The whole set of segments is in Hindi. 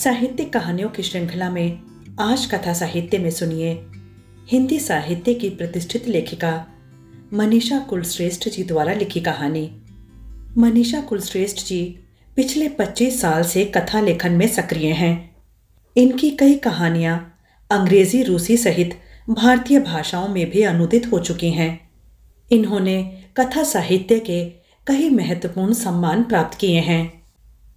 साहित्यिक कहानियों की श्रृंखला में आज कथा साहित्य में सुनिए हिंदी साहित्य की प्रतिष्ठित लेखिका मनीषा कुलश्रेष्ठ जी द्वारा लिखी कहानी मनीषा कुलश्रेष्ठ जी पिछले 25 साल से कथा लेखन में सक्रिय हैं इनकी कई कहानियाँ अंग्रेजी रूसी सहित भारतीय भाषाओं में भी अनुदित हो चुकी हैं इन्होंने कथा साहित्य के कई महत्वपूर्ण सम्मान प्राप्त किए हैं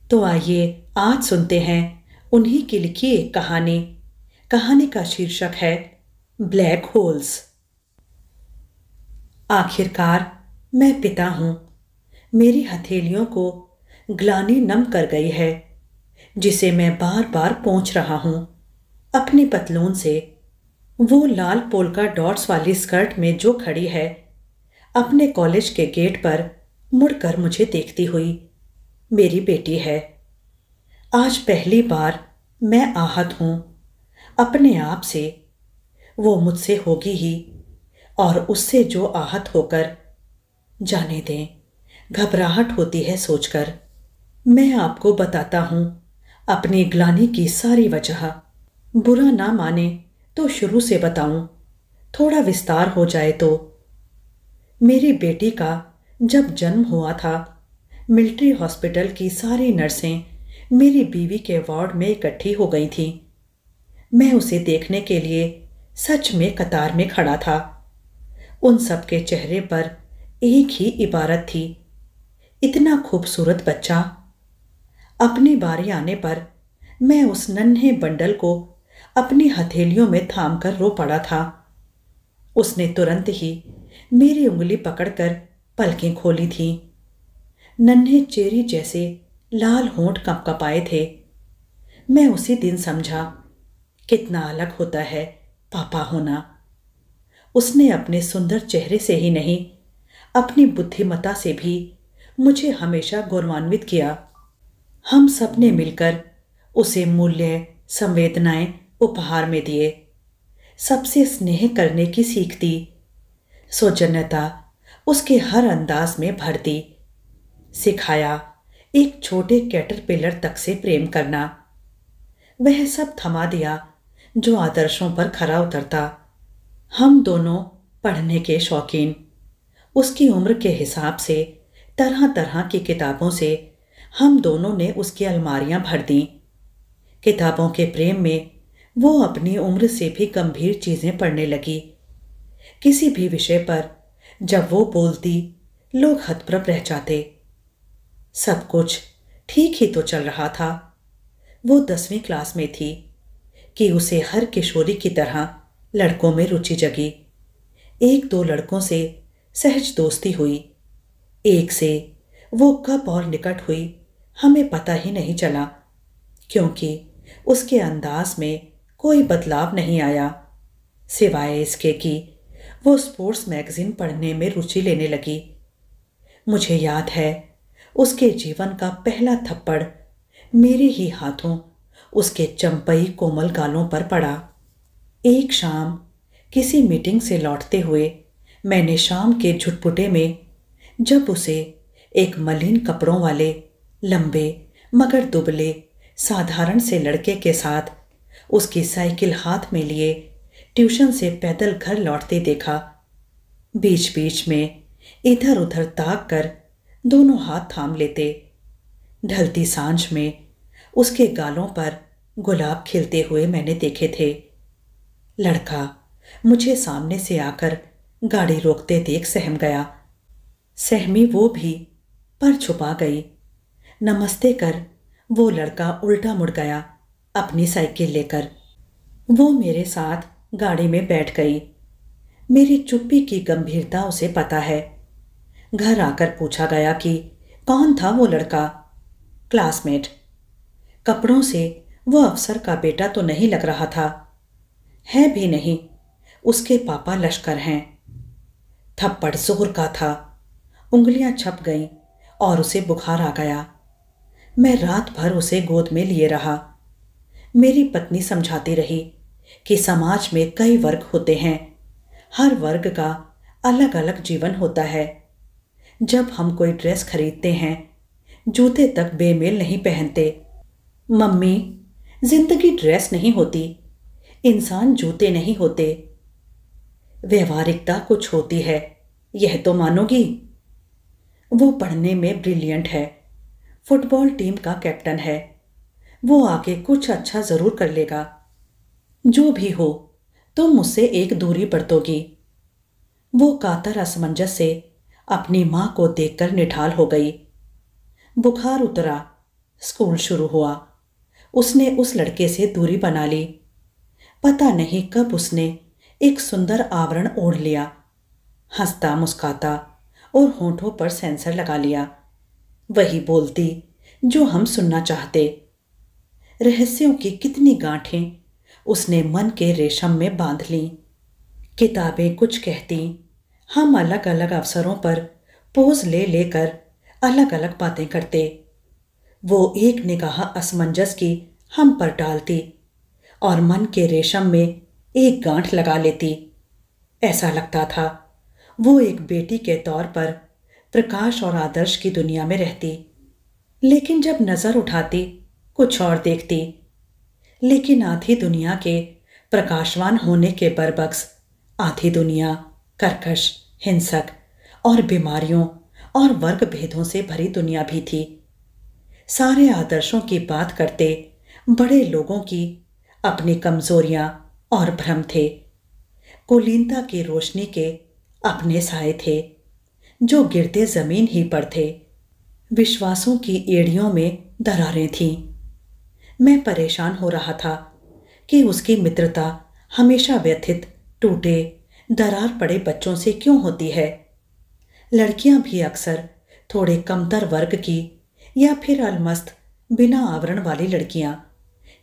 तो आइए आज सुनते हैं उन्हीं की लिखी एक कहानी कहानी का शीर्षक है ब्लैक होल्स आखिरकार मैं पिता हूं मेरी हथेलियों को ग्लानी नम कर गई है जिसे मैं बार बार पहुंच रहा हूं अपने पतलून से वो लाल पोलका डॉट्स वाली स्कर्ट में जो खड़ी है अपने कॉलेज के गेट पर मुड़कर मुझे देखती हुई मेरी बेटी है आज पहली बार मैं आहत हूं अपने आप से वो मुझसे होगी ही और उससे जो आहत होकर जाने दें घबराहट होती है सोचकर मैं आपको बताता हूं अपनी ग्लानी की सारी वजह बुरा ना माने तो शुरू से बताऊं थोड़ा विस्तार हो जाए तो मेरी बेटी का जब जन्म हुआ था मिलिट्री हॉस्पिटल की सारी नर्सें मेरी बीवी के वार्ड में इकट्ठी हो गई थी मैं उसे देखने के लिए सच में कतार में खड़ा था उन सब के चेहरे पर एक ही इबारत थी इतना खूबसूरत बच्चा अपनी बारी आने पर मैं उस नन्हे बंडल को अपनी हथेलियों में थाम कर रो पड़ा था उसने तुरंत ही मेरी उंगली पकड़कर पलकें खोली थी नन्हे चेरी जैसे लाल होंठ कंपकपाए थे मैं उसी दिन समझा कितना अलग होता है पापा होना उसने अपने सुंदर चेहरे से ही नहीं अपनी बुद्धिमता से भी मुझे हमेशा गौरवान्वित किया हम सबने मिलकर उसे मूल्य संवेदनाएं उपहार में दिए सबसे स्नेह करने की सीख दी सौजन्यता उसके हर अंदाज में भर दी सिखाया एक छोटे कैटरपिलर तक से प्रेम करना वह सब थमा दिया जो आदर्शों पर खरा उतरता हम दोनों पढ़ने के शौकीन उसकी उम्र के हिसाब से तरह तरह की किताबों से हम दोनों ने उसकी अलमारियां भर दीं किताबों के प्रेम में वो अपनी उम्र से भी गंभीर चीज़ें पढ़ने लगी किसी भी विषय पर जब वो बोलती लोग हतप्रभ रह जाते सब कुछ ठीक ही तो चल रहा था वो दसवीं क्लास में थी कि उसे हर किशोरी की तरह लड़कों में रुचि जगी एक दो लड़कों से सहज दोस्ती हुई एक से वो कब और निकट हुई हमें पता ही नहीं चला क्योंकि उसके अंदाज में कोई बदलाव नहीं आया सिवाय इसके कि वो स्पोर्ट्स मैगज़ीन पढ़ने में रुचि लेने लगी मुझे याद है उसके जीवन का पहला थप्पड़ मेरे ही हाथों उसके चंपई कोमल गालों पर पड़ा एक शाम किसी मीटिंग से लौटते हुए मैंने शाम के झुटपुटे में जब उसे एक मलिन कपड़ों वाले लंबे मगर दुबले साधारण से लड़के के साथ उसकी साइकिल हाथ में लिए ट्यूशन से पैदल घर लौटते देखा बीच बीच में इधर उधर ताक कर दोनों हाथ थाम लेते ढलती सांझ में उसके गालों पर गुलाब खिलते हुए मैंने देखे थे लड़का मुझे सामने से आकर गाड़ी रोकते देख सहम गया सहमी वो भी पर छुपा गई नमस्ते कर वो लड़का उल्टा मुड़ गया अपनी साइकिल लेकर वो मेरे साथ गाड़ी में बैठ गई मेरी चुप्पी की गंभीरता उसे पता है घर आकर पूछा गया कि कौन था वो लड़का क्लासमेट कपड़ों से वो अफसर का बेटा तो नहीं लग रहा था है भी नहीं उसके पापा लश्कर हैं थप्पड़ जोर का था उंगलियां छप गईं और उसे बुखार आ गया मैं रात भर उसे गोद में लिए रहा मेरी पत्नी समझाती रही कि समाज में कई वर्ग होते हैं हर वर्ग का अलग अलग जीवन होता है जब हम कोई ड्रेस खरीदते हैं जूते तक बेमेल नहीं पहनते मम्मी जिंदगी ड्रेस नहीं होती इंसान जूते नहीं होते व्यवहारिकता कुछ होती है यह तो मानोगी वो पढ़ने में ब्रिलियंट है फुटबॉल टीम का कैप्टन है वो आगे कुछ अच्छा ज़रूर कर लेगा जो भी हो तुम तो मुझसे एक दूरी बरतोगी वो कातर असमंजस से अपनी मां को देखकर निठाल हो गई बुखार उतरा स्कूल शुरू हुआ उसने उस लड़के से दूरी बना ली पता नहीं कब उसने एक सुंदर आवरण ओढ़ लिया हंसता मुस्काता और होठों पर सेंसर लगा लिया वही बोलती जो हम सुनना चाहते रहस्यों की कितनी गांठें उसने मन के रेशम में बांध ली किताबें कुछ कहतीं हम अलग अलग अवसरों पर पोज ले लेकर अलग अलग बातें करते वो एक निगाह असमंजस की हम पर डालती और मन के रेशम में एक गांठ लगा लेती ऐसा लगता था वो एक बेटी के तौर पर प्रकाश और आदर्श की दुनिया में रहती लेकिन जब नज़र उठाती कुछ और देखती लेकिन आधी दुनिया के प्रकाशवान होने के बरबक्स आधी दुनिया कर्कश हिंसक और बीमारियों और वर्ग भेदों से भरी दुनिया भी थी सारे आदर्शों की बात करते बड़े लोगों की अपनी कमजोरियां और भ्रम थे कुलीनता की रोशनी के अपने साए थे जो गिरते जमीन ही पर थे विश्वासों की एड़ियों में दरारें थीं मैं परेशान हो रहा था कि उसकी मित्रता हमेशा व्यथित टूटे दरार पड़े बच्चों से क्यों होती है लड़कियां भी अक्सर थोड़े कमतर वर्ग की या फिर अलमस्त बिना आवरण वाली लड़कियां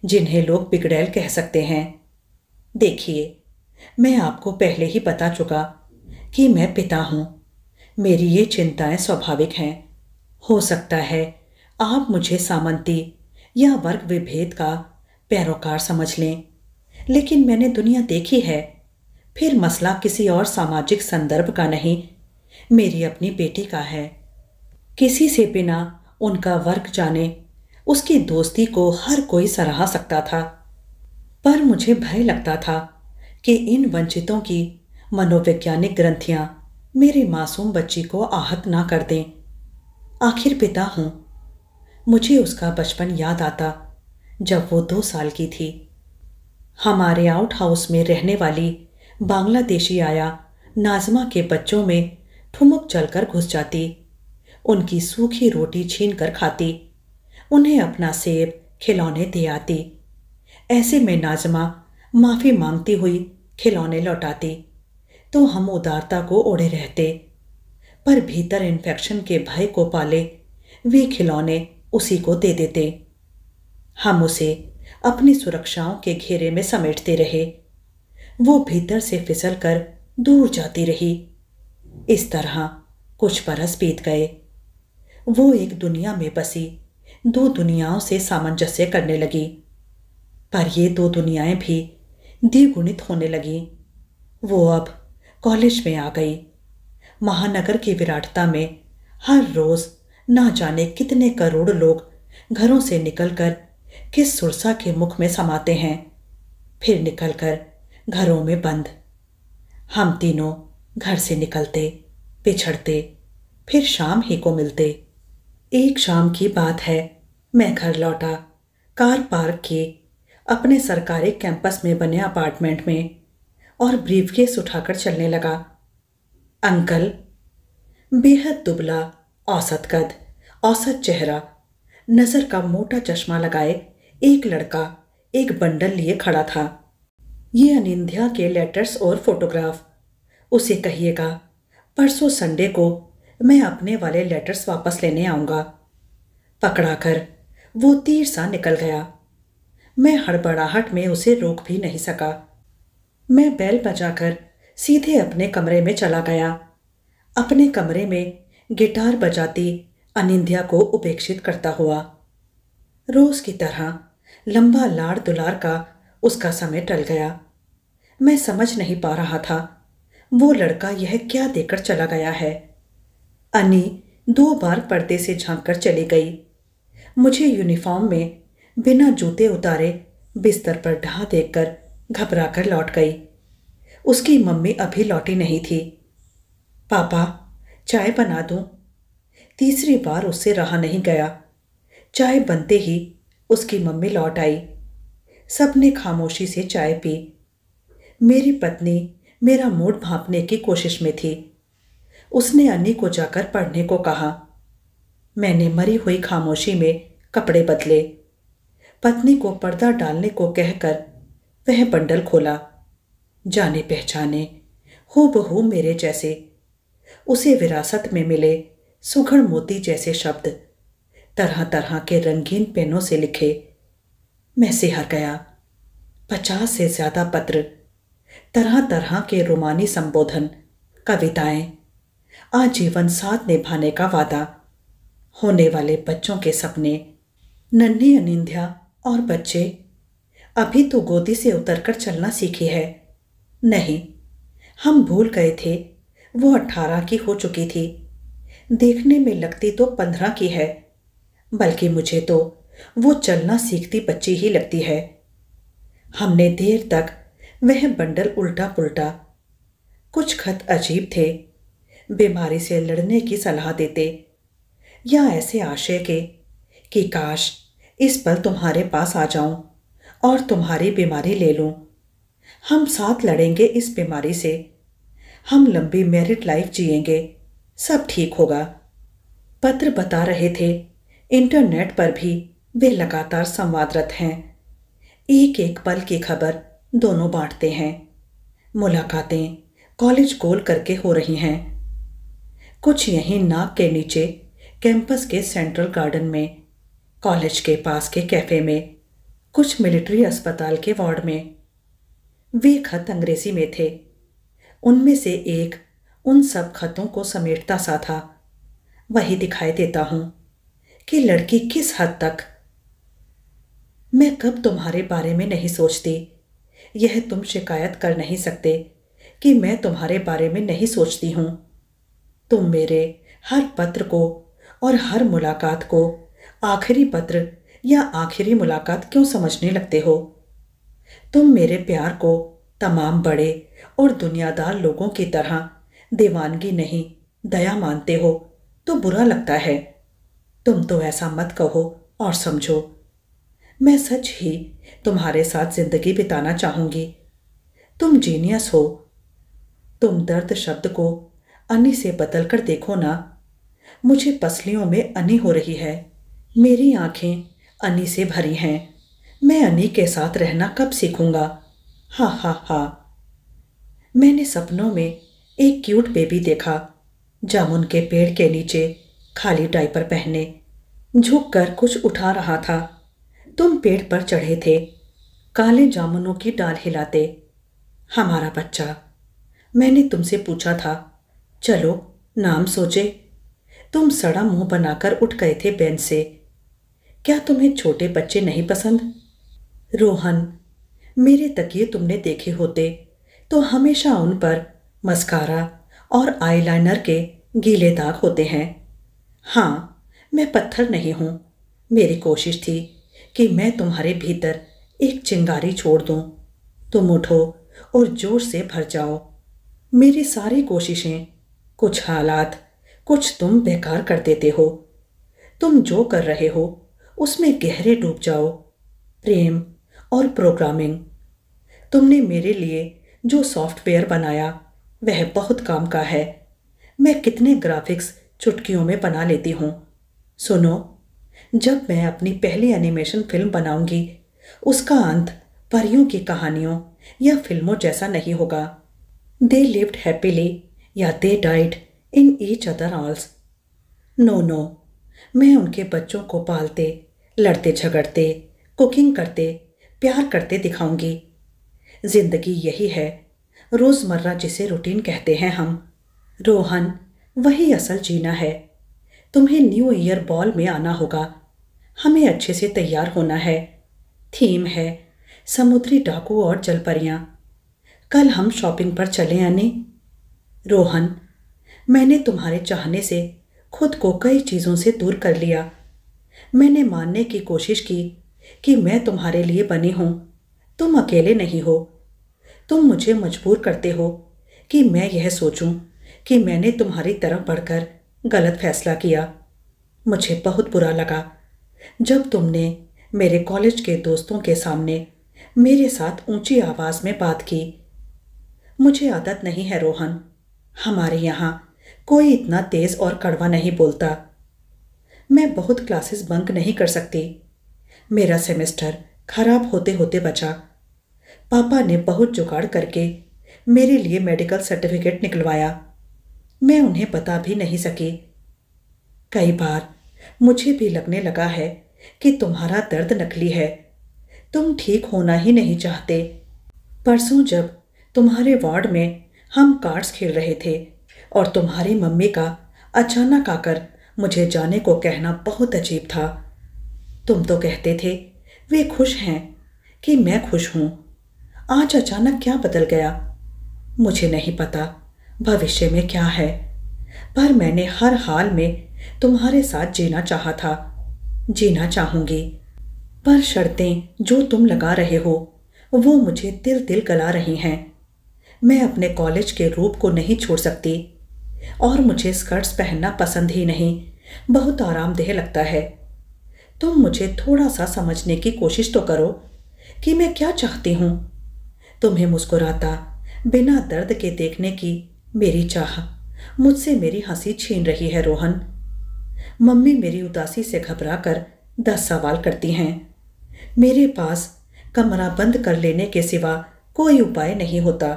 जिन्हें लोग बिगड़ैल कह सकते हैं देखिए मैं आपको पहले ही बता चुका कि मैं पिता हूं मेरी ये चिंताएं स्वाभाविक हैं हो सकता है आप मुझे सामंती या वर्ग विभेद का पैरोकार समझ लें लेकिन मैंने दुनिया देखी है फिर मसला किसी और सामाजिक संदर्भ का नहीं मेरी अपनी बेटी का है किसी से बिना उनका वर्क जाने उसकी दोस्ती को हर कोई सराहा सकता था पर मुझे भय लगता था कि इन वंचितों की मनोवैज्ञानिक ग्रंथियां मेरी मासूम बच्ची को आहत ना कर दें आखिर पिता हूं मुझे उसका बचपन याद आता जब वो दो साल की थी हमारे आउट हाउस में रहने वाली बांग्लादेशी आया नाजमा के बच्चों में ठुमक चलकर घुस जाती उनकी सूखी रोटी छीन कर खाती उन्हें अपना सेब खिलौने दे आती ऐसे में नाजमा माफ़ी मांगती हुई खिलौने लौटाती तो हम उदारता को ओढ़े रहते पर भीतर इन्फेक्शन के भय को पाले वे खिलौने उसी को दे देते हम उसे अपनी सुरक्षाओं के घेरे में समेटते रहे वो भीतर से फिसल कर दूर जाती रही इस तरह कुछ बरस बीत गए वो एक दुनिया में बसी दो दुनियाओं से सामंजस्य करने लगी पर ये दो दुनियाएं भी द्विगुणित होने लगी वो अब कॉलेज में आ गई महानगर की विराटता में हर रोज ना जाने कितने करोड़ लोग घरों से निकलकर किस सुरसा के मुख में समाते हैं फिर निकलकर घरों में बंद हम तीनों घर से निकलते पिछड़ते फिर शाम ही को मिलते एक शाम की बात है मैं घर लौटा कार पार्क की अपने सरकारी कैंपस में बने अपार्टमेंट में और ब्रीफकेस उठाकर चलने लगा अंकल बेहद दुबला औसत कद औसत चेहरा नज़र का मोटा चश्मा लगाए एक लड़का एक बंडल लिए खड़ा था ये अनिंध्या के लेटर्स और फोटोग्राफ उसे कहिएगा परसों संडे को मैं अपने वाले लेटर्स वापस लेने आऊंगा पकड़ाकर वो तीर सा निकल गया मैं हड़बड़ाहट में उसे रोक भी नहीं सका मैं बैल बजाकर सीधे अपने कमरे में चला गया अपने कमरे में गिटार बजाती अनिंध्या को उपेक्षित करता हुआ रोज की तरह लंबा लाड़ दुलार का उसका समय टल गया मैं समझ नहीं पा रहा था वो लड़का यह क्या देकर चला गया है अन्नी दो बार पर्दे से झांक कर चली गई मुझे यूनिफॉर्म में बिना जूते उतारे बिस्तर पर ढहा देखकर घबरा कर लौट गई उसकी मम्मी अभी लौटी नहीं थी पापा चाय बना दूं? तीसरी बार उससे रहा नहीं गया चाय बनते ही उसकी मम्मी लौट आई सबने खामोशी से चाय पी मेरी पत्नी मेरा मूड भापने की कोशिश में थी उसने अन्नी को जाकर पढ़ने को कहा मैंने मरी हुई खामोशी में कपड़े बदले पत्नी को पर्दा डालने को कहकर वह बंडल खोला जाने पहचाने हो बहू मेरे जैसे उसे विरासत में मिले सुघड़ मोती जैसे शब्द तरह तरह के रंगीन पेनों से लिखे मैं सिहर गया पचास से ज़्यादा पत्र तरह तरह के रोमानी संबोधन कविताएं आजीवन साथ निभाने का वादा होने वाले बच्चों के सपने नन्ही अनिंध्या और बच्चे अभी तो गोदी से उतरकर चलना सीखी है नहीं हम भूल गए थे वो अट्ठारह की हो चुकी थी देखने में लगती तो पंद्रह की है बल्कि मुझे तो वो चलना सीखती बच्ची ही लगती है हमने देर तक वह बंडल उल्टा पुल्टा कुछ खत अजीब थे बीमारी से लड़ने की सलाह देते या ऐसे आशय के कि काश इस पल तुम्हारे पास आ जाऊं और तुम्हारी बीमारी ले लूं हम साथ लड़ेंगे इस बीमारी से हम लंबी मैरिड लाइफ जिएंगे सब ठीक होगा पत्र बता रहे थे इंटरनेट पर भी वे लगातार संवादरत हैं एक एक पल की खबर दोनों बांटते हैं मुलाकातें कॉलेज गोल करके हो रही हैं कुछ यहीं नाक के नीचे कैंपस के सेंट्रल गार्डन में कॉलेज के पास के कैफ़े में कुछ मिलिट्री अस्पताल के वार्ड में वे खत अंग्रेजी में थे उनमें से एक उन सब खतों को समेटता सा था वही दिखाई देता हूं कि लड़की किस हद तक मैं कब तुम्हारे बारे में नहीं सोचती यह तुम शिकायत कर नहीं सकते कि मैं तुम्हारे बारे में नहीं सोचती हूँ तुम मेरे हर पत्र को और हर मुलाकात को आखिरी पत्र या आखिरी मुलाकात क्यों समझने लगते हो तुम मेरे प्यार को तमाम बड़े और दुनियादार लोगों की तरह दीवानगी नहीं दया मानते हो तो बुरा लगता है तुम तो ऐसा मत कहो और समझो मैं सच ही तुम्हारे साथ जिंदगी बिताना चाहूंगी तुम जीनियस हो तुम दर्द शब्द को अनी से बदल कर देखो ना मुझे पसलियों में अनी हो रही है मेरी आंखें अनी से भरी हैं मैं अनी के साथ रहना कब सीखूंगा हा हा हा मैंने सपनों में एक क्यूट बेबी देखा जामुन के पेड़ के नीचे खाली डायपर पहने झुककर कुछ उठा रहा था तुम पेड़ पर चढ़े थे काले जामुनों की डाल हिलाते हमारा बच्चा मैंने तुमसे पूछा था चलो नाम सोचे तुम सड़ा मुंह बनाकर उठ गए थे बैन से क्या तुम्हें छोटे बच्चे नहीं पसंद रोहन मेरे तकिए तुमने देखे होते तो हमेशा उन पर मस्कारा और आईलाइनर के गीले दाग होते हैं हाँ मैं पत्थर नहीं हूँ मेरी कोशिश थी कि मैं तुम्हारे भीतर एक चिंगारी छोड़ दूं। तुम उठो और जोर से भर जाओ मेरी सारी कोशिशें कुछ हालात कुछ तुम बेकार कर देते हो तुम जो कर रहे हो उसमें गहरे डूब जाओ प्रेम और प्रोग्रामिंग तुमने मेरे लिए जो सॉफ्टवेयर बनाया वह बहुत काम का है मैं कितने ग्राफिक्स चुटकियों में बना लेती हूँ सुनो जब मैं अपनी पहली एनिमेशन फिल्म बनाऊंगी उसका अंत परियों की कहानियों या फिल्मों जैसा नहीं होगा दे लिव्ड हैप्पीली या they died in each other arms no no मैं उनके बच्चों को पालते लड़ते झगड़ते कुकिंग करते प्यार करते दिखाऊंगी जिंदगी यही है रोज़मर्रा जिसे रूटीन कहते हैं हम रोहन वही असल जीना है तुम्हें न्यू ईयर बॉल में आना होगा हमें अच्छे से तैयार होना है थीम है समुद्री डाकू और जलपरियाँ कल हम शॉपिंग पर चले आने रोहन मैंने तुम्हारे चाहने से खुद को कई चीज़ों से दूर कर लिया मैंने मानने की कोशिश की कि मैं तुम्हारे लिए बनी हूं तुम अकेले नहीं हो तुम मुझे मजबूर करते हो कि मैं यह सोचूं कि मैंने तुम्हारी तरफ बढ़कर गलत फैसला किया मुझे बहुत बुरा लगा जब तुमने मेरे कॉलेज के दोस्तों के सामने मेरे साथ ऊंची आवाज में बात की मुझे आदत नहीं है रोहन हमारे यहाँ कोई इतना तेज और कड़वा नहीं बोलता मैं बहुत क्लासेस बंक नहीं कर सकती मेरा सेमेस्टर खराब होते होते बचा पापा ने बहुत जुगाड़ करके मेरे लिए मेडिकल सर्टिफिकेट निकलवाया मैं उन्हें बता भी नहीं सकी कई बार मुझे भी लगने लगा है कि तुम्हारा दर्द नकली है तुम ठीक होना ही नहीं चाहते परसों जब तुम्हारे वार्ड में हम कार्ड्स खेल रहे थे और तुम्हारी मम्मी का अचानक आकर मुझे जाने को कहना बहुत अजीब था तुम तो कहते थे वे खुश हैं कि मैं खुश हूं आज अचानक क्या बदल गया मुझे नहीं पता भविष्य में क्या है पर मैंने हर हाल में तुम्हारे साथ जीना चाहा था जीना चाहूंगी पर शर्तें जो तुम लगा रहे हो वो मुझे तिल तिल गला रही हैं मैं अपने कॉलेज के रूप को नहीं छोड़ सकती और मुझे स्कर्ट्स पहनना पसंद ही नहीं बहुत आरामदेह लगता है तुम मुझे थोड़ा सा समझने की कोशिश तो करो कि मैं क्या चाहती हूं तुम्हें मुस्कुराता बिना दर्द के देखने की मेरी चाह मुझसे मेरी हंसी छीन रही है रोहन मम्मी मेरी उदासी से घबरा कर दस सवाल करती हैं मेरे पास कमरा बंद कर लेने के सिवा कोई उपाय नहीं होता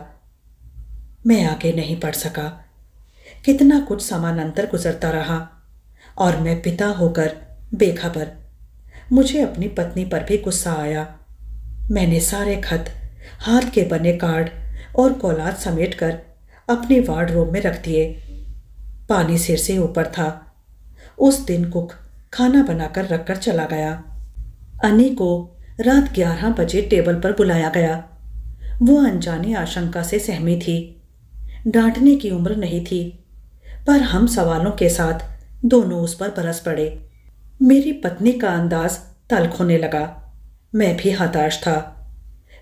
मैं आगे नहीं पढ़ सका कितना कुछ समानांतर गुजरता रहा और मैं पिता होकर बेखबर मुझे अपनी पत्नी पर भी गुस्सा आया मैंने सारे खत हाथ के बने कार्ड और कोलाद समेट कर अपने वार्ड रूम में रख दिए पानी सिर से ऊपर था उस दिन कुक खाना बनाकर रखकर चला गया अनी को रात ग्यारह बजे टेबल पर बुलाया गया वो अनजाने आशंका से सहमी थी डांटने की उम्र नहीं थी पर हम सवालों के साथ दोनों उस पर बरस पड़े मेरी पत्नी का अंदाज तल्ख होने लगा मैं भी हताश था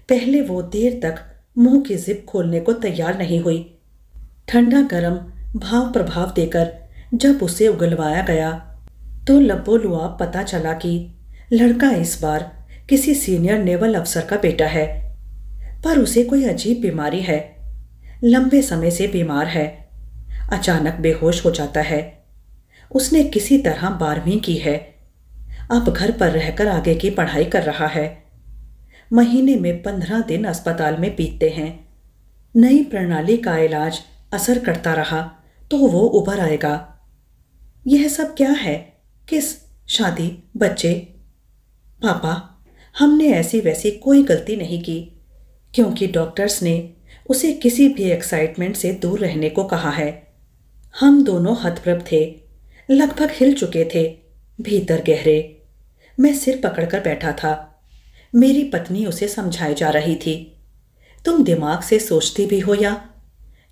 पहले वो देर तक मुंह की जिप खोलने को तैयार नहीं हुई ठंडा गरम भाव प्रभाव देकर जब उसे उगलवाया गया तो लुआ पता चला कि लड़का इस बार किसी सीनियर नेवल अफसर का बेटा है पर उसे कोई अजीब बीमारी है लंबे समय से बीमार है अचानक बेहोश हो जाता है उसने किसी तरह बारहवीं की है अब घर पर रहकर आगे की पढ़ाई कर रहा है महीने में पंद्रह दिन अस्पताल में बीतते हैं नई प्रणाली का इलाज असर करता रहा तो वो उभर आएगा यह सब क्या है किस शादी बच्चे पापा हमने ऐसी वैसी कोई गलती नहीं की क्योंकि डॉक्टर्स ने उसे किसी भी एक्साइटमेंट से दूर रहने को कहा है हम दोनों हथप्रभ थे लगभग हिल चुके थे भीतर गहरे मैं सिर पकड़कर बैठा था मेरी पत्नी उसे समझाए जा रही थी तुम दिमाग से सोचती भी हो या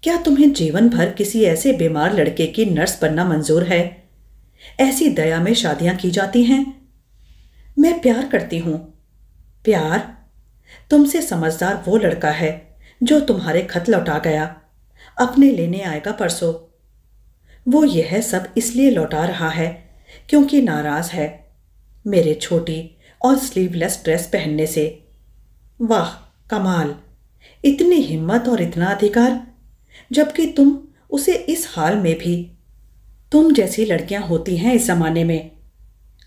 क्या तुम्हें जीवन भर किसी ऐसे बीमार लड़के की नर्स बनना मंजूर है ऐसी दया में शादियां की जाती हैं मैं प्यार करती हूं प्यार तुमसे समझदार वो लड़का है जो तुम्हारे खत लौटा गया अपने लेने आएगा परसों वो यह सब इसलिए लौटा रहा है क्योंकि नाराज है मेरे छोटी और स्लीवलेस ड्रेस पहनने से वाह कमाल इतनी हिम्मत और इतना अधिकार जबकि तुम उसे इस हाल में भी तुम जैसी लड़कियां होती हैं इस ज़माने में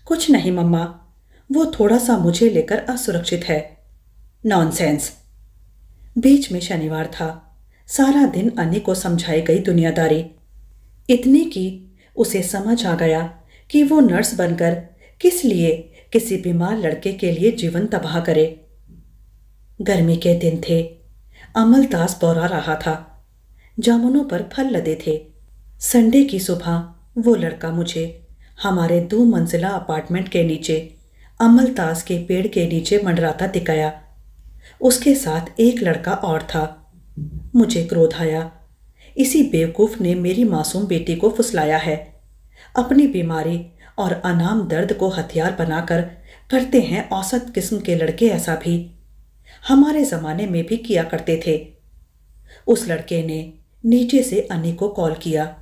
कुछ नहीं मम्मा वो थोड़ा सा मुझे लेकर असुरक्षित है नॉनसेंस बीच में शनिवार था सारा दिन अन्य को समझाई गई दुनियादारी इतने की उसे समझ आ गया कि वो नर्स बनकर किस लिए किसी बीमार लड़के के लिए जीवन तबाह करे गर्मी के दिन थे अमल दास बौरा रहा था जामुनों पर फल लदे थे संडे की सुबह वो लड़का मुझे हमारे दो मंजिला अपार्टमेंट के नीचे अमलतास के पेड़ के नीचे मंडराता दिखाया उसके साथ एक लड़का और था मुझे क्रोध आया इसी बेवकूफ़ ने मेरी मासूम बेटी को फुसलाया है अपनी बीमारी और अनाम दर्द को हथियार बनाकर करते हैं औसत किस्म के लड़के ऐसा भी हमारे ज़माने में भी किया करते थे उस लड़के ने नीचे से अनी को कॉल किया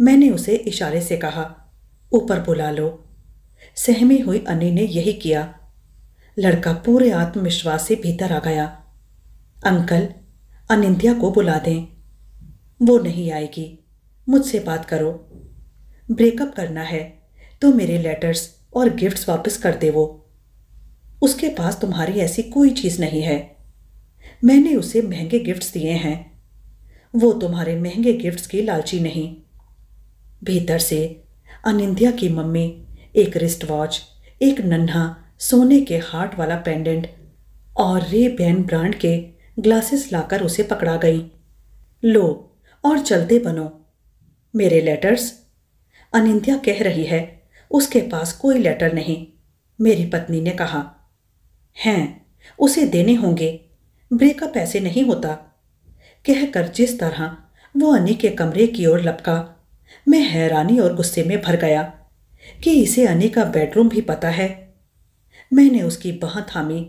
मैंने उसे इशारे से कहा ऊपर बुला लो सहमी हुई अनी ने यही किया लड़का पूरे आत्मविश्वास से भीतर आ गया अंकल अनिंद्या को बुला दें वो नहीं आएगी मुझसे बात करो ब्रेकअप करना है तो मेरे लेटर्स और गिफ्ट्स वापस कर दे वो उसके पास तुम्हारी ऐसी कोई चीज़ नहीं है मैंने उसे महंगे गिफ्ट्स दिए हैं वो तुम्हारे महंगे गिफ्ट्स की लालची नहीं भीतर से अनिंद्या की मम्मी एक रिस्ट वॉच एक नन्हा सोने के हार्ट वाला पेंडेंट और रे बैन ब्रांड के ग्लासेस लाकर उसे पकड़ा गई लो और चलते बनो मेरे लेटर्स अनिंद्या कह रही है उसके पास कोई लेटर नहीं मेरी पत्नी ने कहा हैं उसे देने होंगे ब्रेकअप ऐसे नहीं होता कहकर जिस तरह वो अनी के कमरे की ओर लपका मैं हैरानी और गुस्से में भर गया कि इसे अने का बेडरूम भी पता है मैंने उसकी बाह थामी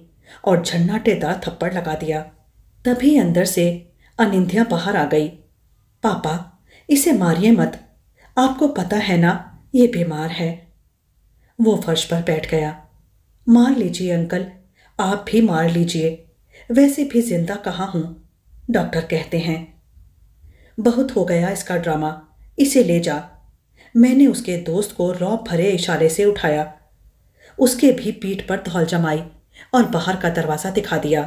और झन्नाटेदार थप्पड़ लगा दिया तभी अंदर से अनिंध्या बाहर आ गई पापा इसे मारिए मत आपको पता है ना ये बीमार है वो फर्श पर बैठ गया मार लीजिए अंकल आप भी मार लीजिए वैसे भी जिंदा कहाँ हूं डॉक्टर कहते हैं बहुत हो गया इसका ड्रामा इसे ले जा मैंने उसके दोस्त को रौब भरे इशारे से उठाया उसके भी पीठ पर धौल जमाई और बाहर का दरवाज़ा दिखा दिया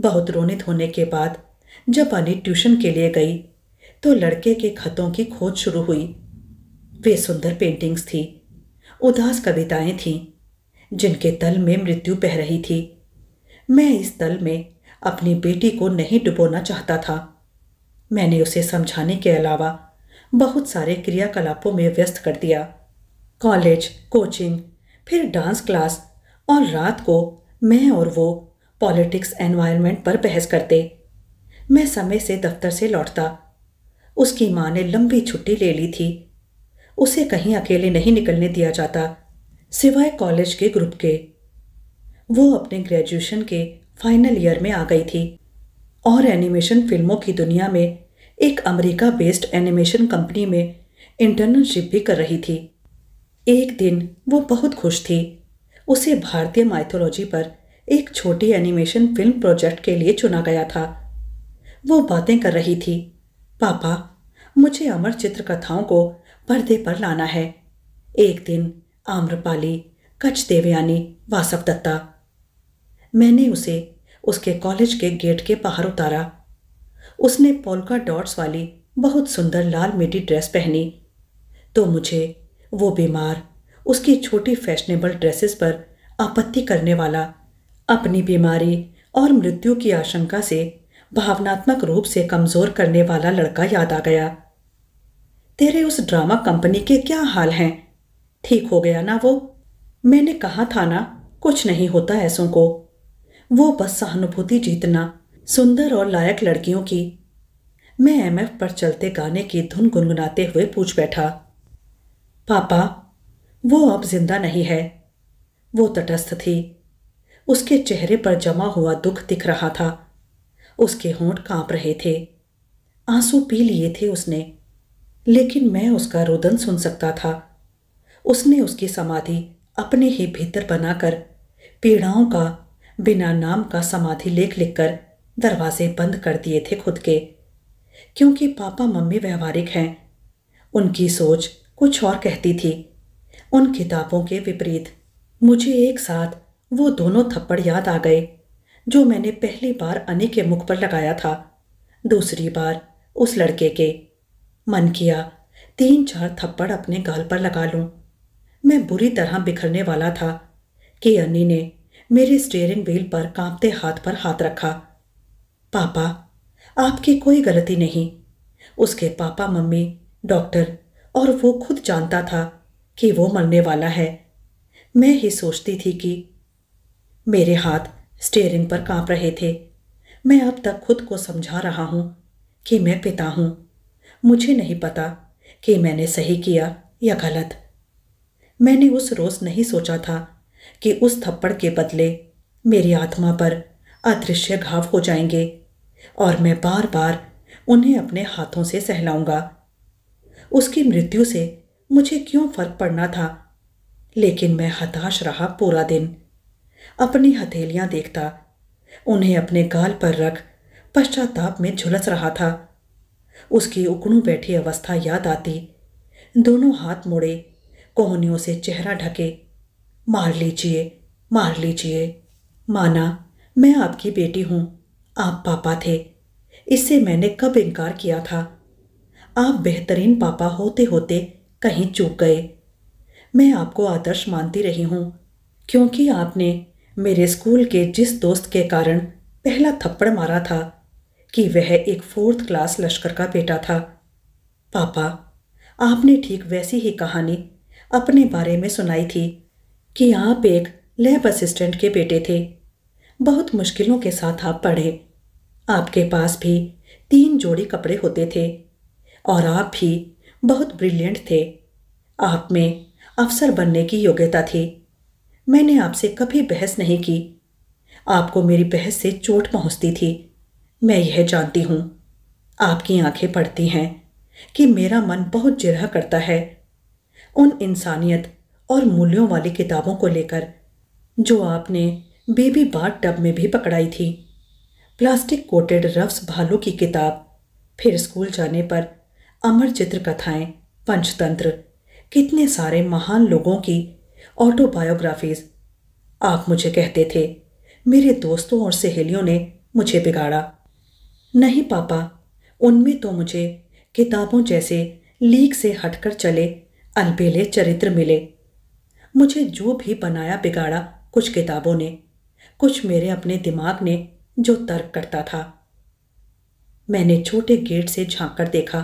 बहुत रोने धोने के बाद जब अली ट्यूशन के लिए गई तो लड़के के खतों की खोज शुरू हुई वे सुंदर पेंटिंग्स थी उदास कविताएं थीं जिनके तल में मृत्यु बह रही थी मैं इस तल में अपनी बेटी को नहीं डुबोना चाहता था मैंने उसे समझाने के अलावा बहुत सारे क्रियाकलापों में व्यस्त कर दिया कॉलेज कोचिंग फिर डांस क्लास और रात को मैं और वो पॉलिटिक्स एनवायरनमेंट पर बहस करते मैं समय से दफ्तर से लौटता उसकी माँ ने लंबी छुट्टी ले ली थी उसे कहीं अकेले नहीं निकलने दिया जाता सिवाय कॉलेज के ग्रुप के वो अपने ग्रेजुएशन के फाइनल ईयर में आ गई थी और एनिमेशन फिल्मों की दुनिया में एक अमेरिका बेस्ड एनिमेशन कंपनी में इंटर्नशिप भी कर रही थी एक दिन वो बहुत खुश थी उसे भारतीय माइथोलॉजी पर एक छोटी एनिमेशन फिल्म प्रोजेक्ट के लिए चुना गया था वो बातें कर रही थी पापा मुझे अमर चित्र कथाओं को पर्दे पर लाना है एक दिन आम्रपाली कच्छ देवयानी वासव दत्ता मैंने उसे उसके कॉलेज के गेट के बाहर उतारा उसने पोलका डॉट्स वाली बहुत सुंदर लाल मिट्टी ड्रेस पहनी तो मुझे वो बीमार उसकी छोटी फैशनेबल ड्रेसेस पर आपत्ति करने वाला अपनी बीमारी और मृत्यु की आशंका से भावनात्मक रूप से कमज़ोर करने वाला लड़का याद आ गया तेरे उस ड्रामा कंपनी के क्या हाल हैं ठीक हो गया ना वो मैंने कहा था ना कुछ नहीं होता ऐसों को वो बस सहानुभूति जीतना सुंदर और लायक लड़कियों की मैं एमएफ पर चलते गाने की धुन गुनगुनाते हुए पूछ बैठा पापा वो अब जिंदा नहीं है वो तटस्थ थी उसके चेहरे पर जमा हुआ दुख दिख रहा था उसके होंठ कांप रहे थे आंसू पी लिए थे उसने लेकिन मैं उसका रोदन सुन सकता था उसने उसकी समाधि अपने ही भीतर बनाकर पीड़ाओं का बिना नाम का समाधि लेख लिखकर दरवाजे बंद कर दिए थे खुद के क्योंकि पापा मम्मी व्यवहारिक हैं उनकी सोच कुछ और कहती थी उन किताबों के विपरीत मुझे एक साथ वो दोनों थप्पड़ याद आ गए जो मैंने पहली बार अनी के मुख पर लगाया था दूसरी बार उस लड़के के मन किया तीन चार थप्पड़ अपने गाल पर लगा लूं। मैं बुरी तरह बिखरने वाला था कि अनी ने मेरे स्टेयरिंग व्हील पर कांपते हाथ पर हाथ रखा पापा आपकी कोई गलती नहीं उसके पापा मम्मी डॉक्टर और वो खुद जानता था कि वो मरने वाला है मैं ही सोचती थी कि मेरे हाथ स्टेयरिंग पर कांप रहे थे मैं अब तक खुद को समझा रहा हूँ कि मैं पिता हूँ मुझे नहीं पता कि मैंने सही किया या गलत मैंने उस रोज़ नहीं सोचा था कि उस थप्पड़ के बदले मेरी आत्मा पर अदृश्य घाव हो जाएंगे और मैं बार बार उन्हें अपने हाथों से सहलाऊंगा उसकी मृत्यु से मुझे क्यों फर्क पड़ना था लेकिन मैं हताश रहा पूरा दिन अपनी हथेलियां देखता उन्हें अपने गाल पर रख पश्चाताप में झुलस रहा था उसकी उकड़ू बैठी अवस्था याद आती दोनों हाथ मोड़े कोहनियों से चेहरा ढके मार लीजिए मार लीजिए माना मैं आपकी बेटी हूं आप पापा थे इससे मैंने कब इनकार किया था आप बेहतरीन पापा होते होते कहीं चूक गए मैं आपको आदर्श मानती रही हूँ क्योंकि आपने मेरे स्कूल के जिस दोस्त के कारण पहला थप्पड़ मारा था कि वह एक फोर्थ क्लास लश्कर का बेटा था पापा आपने ठीक वैसी ही कहानी अपने बारे में सुनाई थी कि आप एक लैब असिस्टेंट के बेटे थे बहुत मुश्किलों के साथ आप पढ़े आपके पास भी तीन जोड़े कपड़े होते थे और आप भी बहुत ब्रिलियंट थे आप में अफसर बनने की योग्यता थी मैंने आपसे कभी बहस नहीं की आपको मेरी बहस से चोट पहुंचती थी मैं यह जानती हूँ आपकी आंखें पड़ती हैं कि मेरा मन बहुत जिरह करता है उन इंसानियत और मूल्यों वाली किताबों को लेकर जो आपने बेबी बाट टब में भी पकड़ाई थी प्लास्टिक कोटेड रफ्स भालू की किताब फिर स्कूल जाने पर अमर चित्र कथाएं पंचतंत्र कितने सारे महान लोगों की ऑटोबायोग्राफीज आप मुझे कहते थे मेरे दोस्तों और सहेलियों ने मुझे बिगाड़ा नहीं पापा उनमें तो मुझे किताबों जैसे लीक से हटकर चले अलबेले चरित्र मिले मुझे जो भी बनाया बिगाड़ा कुछ किताबों ने कुछ मेरे अपने दिमाग ने जो तर्क करता था मैंने छोटे गेट से झांक कर देखा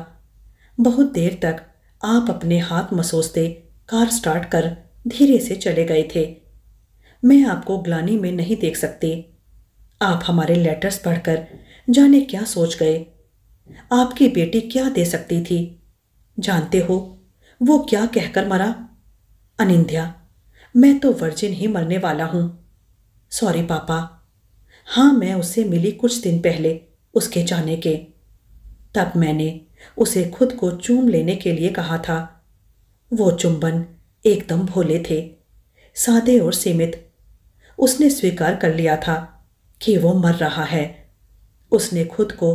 बहुत देर तक आप अपने हाथ मसोसते कार स्टार्ट कर धीरे से चले गए थे मैं आपको ग्लानी में नहीं देख सकती आप हमारे लेटर्स पढ़कर जाने क्या सोच गए आपकी बेटी क्या दे सकती थी जानते हो वो क्या कहकर मरा अनिंद्या मैं तो वर्जिन ही मरने वाला हूं सॉरी पापा हाँ मैं उससे मिली कुछ दिन पहले उसके जाने के तब मैंने उसे खुद को चूम लेने के लिए कहा था वो चुंबन एकदम भोले थे सादे और सीमित उसने स्वीकार कर लिया था कि वो मर रहा है उसने खुद को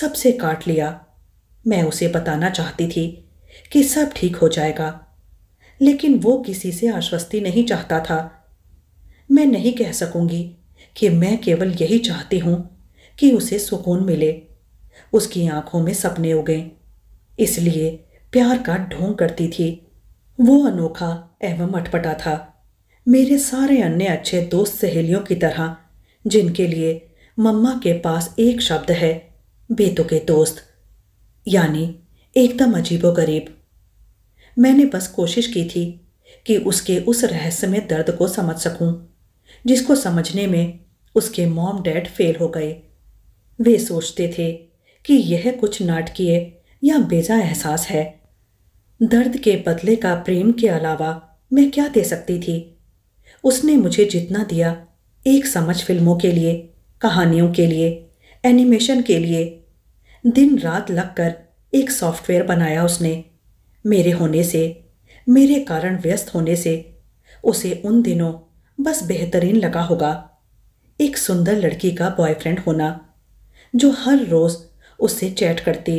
सबसे काट लिया मैं उसे बताना चाहती थी कि सब ठीक हो जाएगा लेकिन वो किसी से आश्वस्ति नहीं चाहता था मैं नहीं कह सकूंगी कि मैं केवल यही चाहती हूँ कि उसे सुकून मिले उसकी आंखों में सपने उगे इसलिए प्यार का ढोंग करती थी वो अनोखा एवं अटपटा था मेरे सारे अन्य अच्छे दोस्त सहेलियों की तरह जिनके लिए मम्मा के पास एक शब्द है बेतुके दोस्त यानी एकदम अजीबो गरीब मैंने बस कोशिश की थी कि उसके उस रहस्य में दर्द को समझ सकूं जिसको समझने में उसके मॉम डैड फेल हो गए वे सोचते थे कि यह कुछ नाटकीय या बेजा एहसास है दर्द के बदले का प्रेम के अलावा मैं क्या दे सकती थी उसने मुझे जितना दिया एक समझ फिल्मों के लिए कहानियों के लिए एनिमेशन के लिए दिन रात लगकर एक सॉफ्टवेयर बनाया उसने मेरे होने से मेरे कारण व्यस्त होने से उसे उन दिनों बस बेहतरीन लगा होगा एक सुंदर लड़की का बॉयफ्रेंड होना जो हर रोज़ उससे चैट करती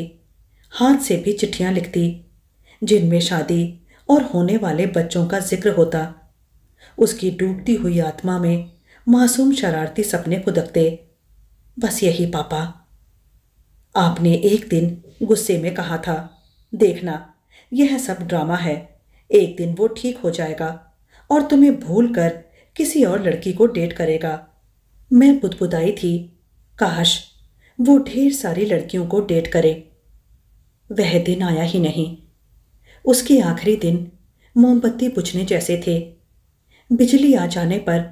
हाथ से भी चिट्ठियां लिखती जिनमें शादी और होने वाले बच्चों का जिक्र होता उसकी डूबती हुई आत्मा में मासूम शरारती सपने खुदकते बस यही पापा आपने एक दिन गुस्से में कहा था देखना यह सब ड्रामा है एक दिन वो ठीक हो जाएगा और तुम्हें भूल कर किसी और लड़की को डेट करेगा मैं बुदबुदाई थी काश वो ढेर सारी लड़कियों को डेट करे वह दिन आया ही नहीं उसके आखिरी दिन मोमबत्ती बुझने जैसे थे बिजली आ जाने पर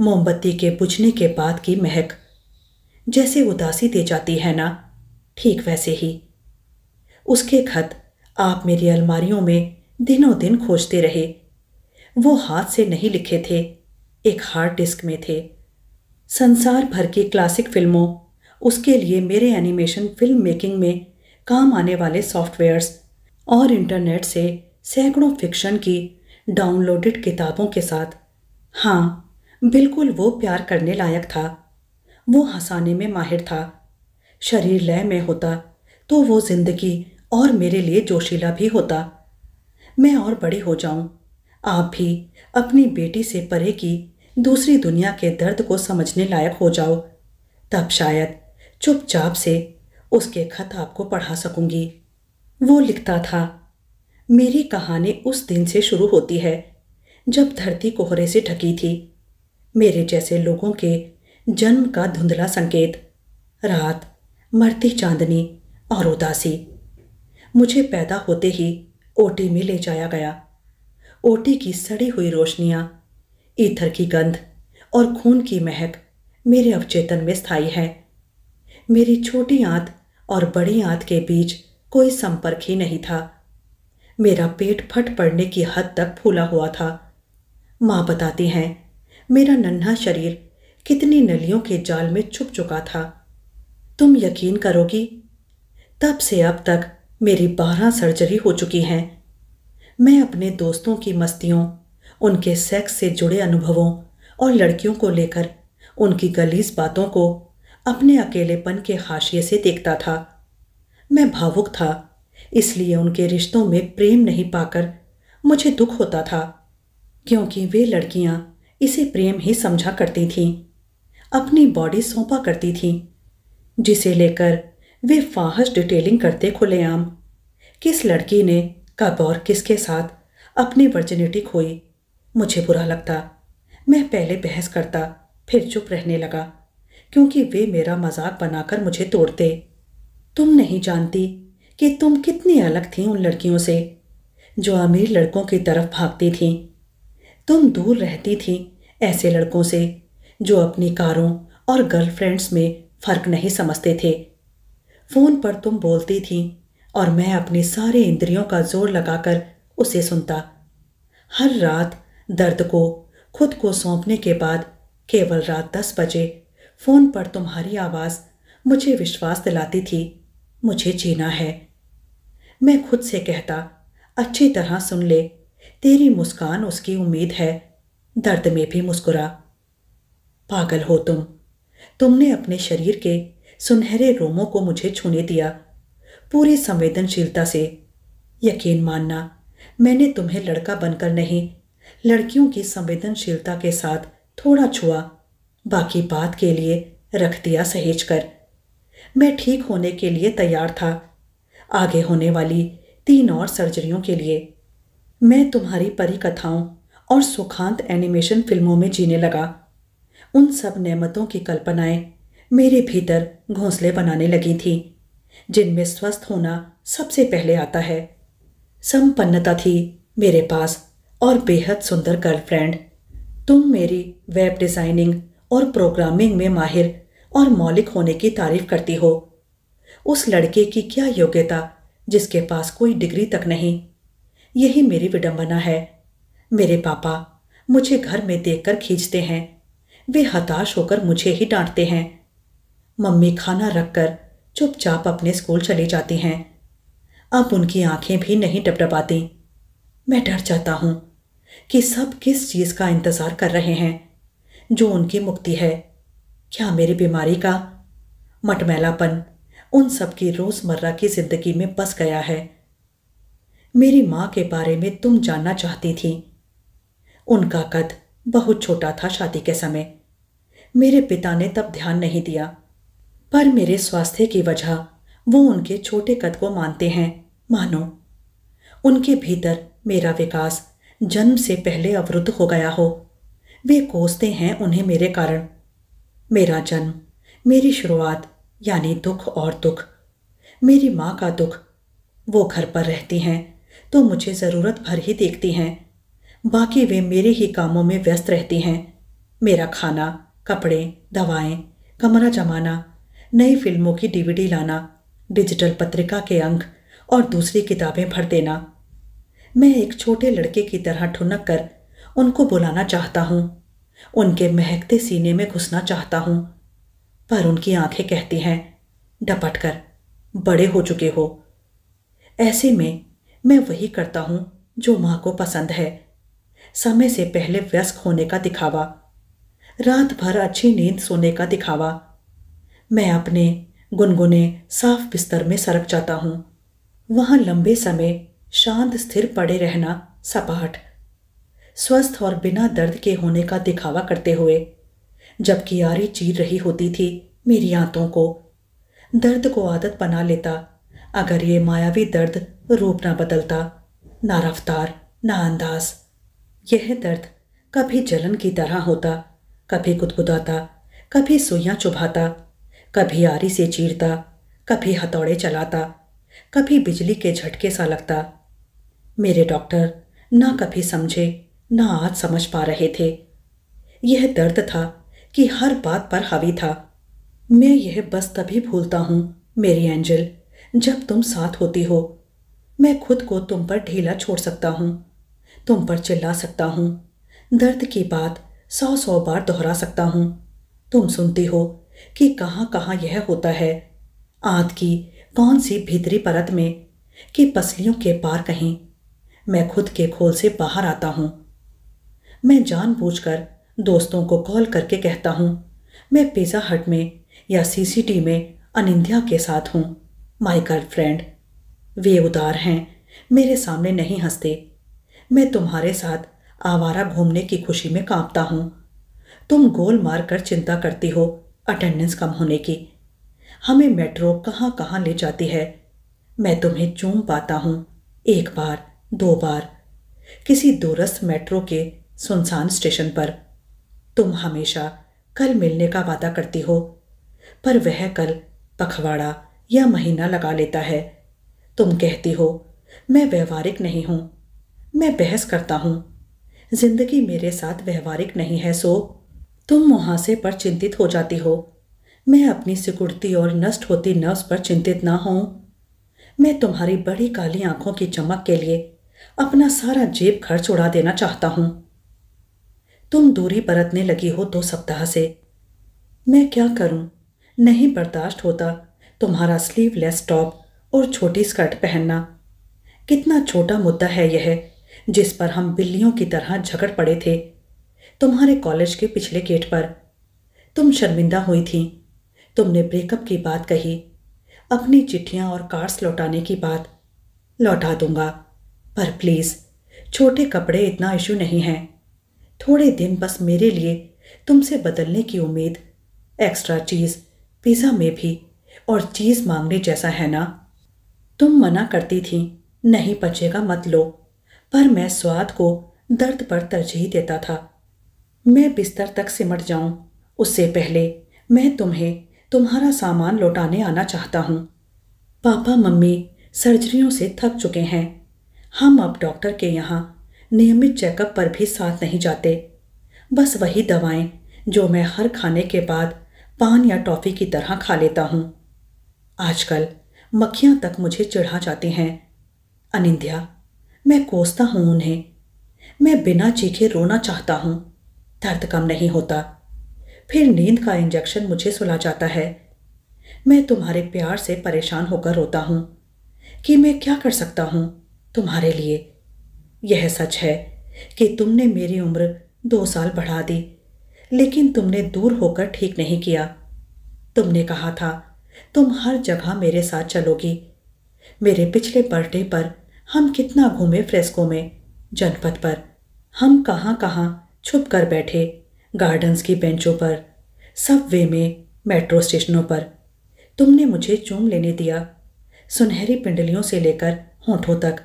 मोमबत्ती के बुझने के बाद की महक जैसे उदासी दे जाती है ना ठीक वैसे ही उसके खत आप मेरी अलमारियों में दिनों दिन खोजते रहे वो हाथ से नहीं लिखे थे एक हार्ड डिस्क में थे संसार भर की क्लासिक फिल्मों उसके लिए मेरे एनिमेशन फिल्म मेकिंग में काम आने वाले सॉफ्टवेयर्स और इंटरनेट से सैकड़ों फिक्शन की डाउनलोडेड किताबों के साथ हाँ बिल्कुल वो प्यार करने लायक था वो हंसाने में माहिर था शरीर लय में होता तो वो जिंदगी और मेरे लिए जोशीला भी होता मैं और बड़ी हो जाऊं आप भी अपनी बेटी से परे की दूसरी दुनिया के दर्द को समझने लायक हो जाओ तब शायद चुपचाप से उसके खत आपको पढ़ा सकूंगी वो लिखता था मेरी कहानी उस दिन से शुरू होती है जब धरती कोहरे से ढकी थी मेरे जैसे लोगों के जन्म का धुंधला संकेत रात मरती चांदनी और उदासी मुझे पैदा होते ही ओटी में ले जाया गया ओटी की सड़ी हुई रोशनियाँ ईथर की गंध और खून की महक मेरे अवचेतन में स्थायी है मेरी छोटी आंत और बड़ी आंत के बीच कोई संपर्क ही नहीं था मेरा पेट फट पड़ने की हद तक फूला हुआ था माँ बताती हैं मेरा नन्हा शरीर कितनी नलियों के जाल में छुप चुका था तुम यकीन करोगी तब से अब तक मेरी बारह सर्जरी हो चुकी हैं मैं अपने दोस्तों की मस्तियों उनके सेक्स से जुड़े अनुभवों और लड़कियों को लेकर उनकी गलीज बातों को अपने अकेलेपन के हाशिए से देखता था मैं भावुक था इसलिए उनके रिश्तों में प्रेम नहीं पाकर मुझे दुख होता था क्योंकि वे लड़कियां इसे प्रेम ही समझा करती थीं अपनी बॉडी सौंपा करती थीं जिसे लेकर वे फाहश डिटेलिंग करते खुलेआम किस लड़की ने कब और किसके साथ अपनी वर्जिनिटी खोई मुझे बुरा लगता मैं पहले बहस करता फिर चुप रहने लगा क्योंकि वे मेरा मजाक बनाकर मुझे तोड़ते तुम नहीं जानती कि तुम कितनी अलग थी उन लड़कियों से जो अमीर लड़कों की तरफ भागती थीं तुम दूर रहती थी ऐसे लड़कों से जो अपनी कारों और गर्लफ्रेंड्स में फ़र्क नहीं समझते थे फ़ोन पर तुम बोलती थी और मैं अपने सारे इंद्रियों का जोर लगाकर उसे सुनता हर रात दर्द को खुद को सौंपने के बाद केवल रात दस बजे फ़ोन पर तुम्हारी आवाज़ मुझे विश्वास दिलाती थी मुझे जीना है मैं खुद से कहता अच्छी तरह सुन ले तेरी मुस्कान उसकी उम्मीद है दर्द में भी मुस्कुरा पागल हो तुम तुमने अपने शरीर के सुनहरे रोमों को मुझे छूने दिया पूरी संवेदनशीलता से यकीन मानना मैंने तुम्हें लड़का बनकर नहीं लड़कियों की संवेदनशीलता के साथ थोड़ा छुआ बाकी बात के लिए रख दिया सहेज कर मैं ठीक होने के लिए तैयार था आगे होने वाली तीन और सर्जरियों के लिए मैं तुम्हारी परी कथाओं और सुखांत एनिमेशन फिल्मों में जीने लगा उन सब नेमतों की कल्पनाएं मेरे भीतर घोंसले बनाने लगी थीं जिनमें स्वस्थ होना सबसे पहले आता है संपन्नता थी मेरे पास और बेहद सुंदर गर्लफ्रेंड तुम मेरी वेब डिज़ाइनिंग और प्रोग्रामिंग में माहिर और मौलिक होने की तारीफ करती हो उस लड़के की क्या योग्यता जिसके पास कोई डिग्री तक नहीं यही मेरी विडंबना है मेरे पापा मुझे घर में देखकर खींचते हैं वे हताश होकर मुझे ही डांटते हैं मम्मी खाना रखकर चुपचाप अपने स्कूल चली जाती हैं अब उनकी आंखें भी नहीं डबडबाती मैं डर जाता हूं कि सब किस चीज़ का इंतज़ार कर रहे हैं जो उनकी मुक्ति है क्या मेरी बीमारी का मटमैलापन उन सब की रोज़मर्रा की ज़िंदगी में बस गया है मेरी मां के बारे में तुम जानना चाहती थी उनका कद बहुत छोटा था शादी के समय मेरे पिता ने तब ध्यान नहीं दिया पर मेरे स्वास्थ्य की वजह वो उनके छोटे कद को मानते हैं मानो उनके भीतर मेरा विकास जन्म से पहले अवरुद्ध हो गया हो वे कोसते हैं उन्हें मेरे कारण मेरा जन्म मेरी शुरुआत यानी दुख और दुख मेरी माँ का दुख वो घर पर रहती हैं तो मुझे ज़रूरत भर ही देखती हैं बाकी वे मेरे ही कामों में व्यस्त रहती हैं मेरा खाना कपड़े दवाएं, कमरा जमाना नई फिल्मों की डीवीडी लाना डिजिटल पत्रिका के अंक और दूसरी किताबें भर देना मैं एक छोटे लड़के की तरह ठुनक कर उनको बुलाना चाहता हूँ उनके महकते सीने में घुसना चाहता हूँ पर उनकी आंखें कहती हैं डपट कर बड़े हो चुके हो ऐसे में मैं वही करता हूँ जो माँ को पसंद है समय से पहले व्यस्क होने का दिखावा रात भर अच्छी नींद सोने का दिखावा मैं अपने गुनगुने साफ बिस्तर में सरक जाता हूँ वहाँ लंबे समय शांत स्थिर पड़े रहना सपाट स्वस्थ और बिना दर्द के होने का दिखावा करते हुए जबकि आरी चीर रही होती थी मेरी आंतों को दर्द को आदत बना लेता अगर ये मायावी दर्द रूप ना बदलता ना रफ्तार ना अंदाज यह दर्द कभी जलन की तरह होता कभी गुदगुदाता कभी सुइयां चुभाता कभी आरी से चीरता कभी हथौड़े चलाता कभी बिजली के झटके सा लगता मेरे डॉक्टर ना कभी समझे ना आज समझ पा रहे थे यह दर्द था कि हर बात पर हावी था मैं यह बस तभी भूलता हूँ मेरी एंजल जब तुम साथ होती हो मैं खुद को तुम पर ढीला छोड़ सकता हूँ तुम पर चिल्ला सकता हूँ दर्द की बात सौ सौ बार दोहरा सकता हूँ तुम सुनती हो कि कहाँ कहाँ यह होता है आंत की कौन सी भीतरी परत में कि पसलियों के पार कहीं मैं खुद के खोल से बाहर आता हूँ मैं जानबूझकर दोस्तों को कॉल करके कहता हूँ मैं पिज़्ज़ा हट में या सीसीटी में अनिंद्या के साथ हूँ माय गर्लफ्रेंड वे उदार हैं मेरे सामने नहीं हंसते मैं तुम्हारे साथ आवारा घूमने की खुशी में कांपता हूँ तुम गोल मार कर चिंता करती हो अटेंडेंस कम होने की हमें मेट्रो कहाँ कहाँ ले जाती है मैं तुम्हें चूम पाता हूँ एक बार दो बार किसी दूरस्थ मेट्रो के सुनसान स्टेशन पर तुम हमेशा कल मिलने का वादा करती हो पर वह कल पखवाड़ा या महीना लगा लेता है तुम कहती हो मैं व्यवहारिक नहीं हूँ मैं बहस करता हूँ जिंदगी मेरे साथ व्यवहारिक नहीं है सो तुम मुहासे पर चिंतित हो जाती हो मैं अपनी सिकुड़ती और नष्ट होती नर्व्स पर चिंतित ना हो मैं तुम्हारी बड़ी काली आंखों की चमक के लिए अपना सारा जेब खर्च उड़ा देना चाहता हूं तुम दूरी बरतने लगी हो दो सप्ताह से मैं क्या करूं नहीं बर्दाश्त होता तुम्हारा स्लीवलेस टॉप और छोटी स्कर्ट पहनना कितना छोटा मुद्दा है यह जिस पर हम बिल्लियों की तरह झगड़ पड़े थे तुम्हारे कॉलेज के पिछले गेट पर तुम शर्मिंदा हुई थी तुमने ब्रेकअप की बात कही अपनी चिट्ठियां और कार्ड्स लौटाने की बात लौटा दूंगा पर प्लीज़ छोटे कपड़े इतना इशू नहीं है थोड़े दिन बस मेरे लिए तुमसे बदलने की उम्मीद एक्स्ट्रा चीज़ पिज़्ज़ा में भी और चीज़ मांगने जैसा है ना तुम मना करती थी नहीं पचेगा मत लो पर मैं स्वाद को दर्द पर तरजीह देता था मैं बिस्तर तक सिमट जाऊं उससे पहले मैं तुम्हें तुम्हारा सामान लौटाने आना चाहता हूँ पापा मम्मी सर्जरियों से थक चुके हैं हम अब डॉक्टर के यहाँ नियमित चेकअप पर भी साथ नहीं जाते बस वही दवाएं जो मैं हर खाने के बाद पान या टॉफ़ी की तरह खा लेता हूँ आजकल मक्खियाँ तक मुझे चिढ़ा जाती हैं अनिंद्या मैं कोसता हूँ उन्हें मैं बिना चीखे रोना चाहता हूँ दर्द कम नहीं होता फिर नींद का इंजेक्शन मुझे सुला जाता है मैं तुम्हारे प्यार से परेशान होकर रोता हूं कि मैं क्या कर सकता हूं तुम्हारे लिए यह सच है कि तुमने मेरी उम्र दो साल बढ़ा दी लेकिन तुमने दूर होकर ठीक नहीं किया तुमने कहा था तुम हर जगह मेरे साथ चलोगी मेरे पिछले बर्थडे पर हम कितना घूमे फ्रेस्को में जनपद पर हम कहाँ कहाँ छुप कर बैठे गार्डन्स की बेंचों पर सब वे में मेट्रो स्टेशनों पर तुमने मुझे चूम लेने दिया सुनहरी पिंडलियों से लेकर होठों तक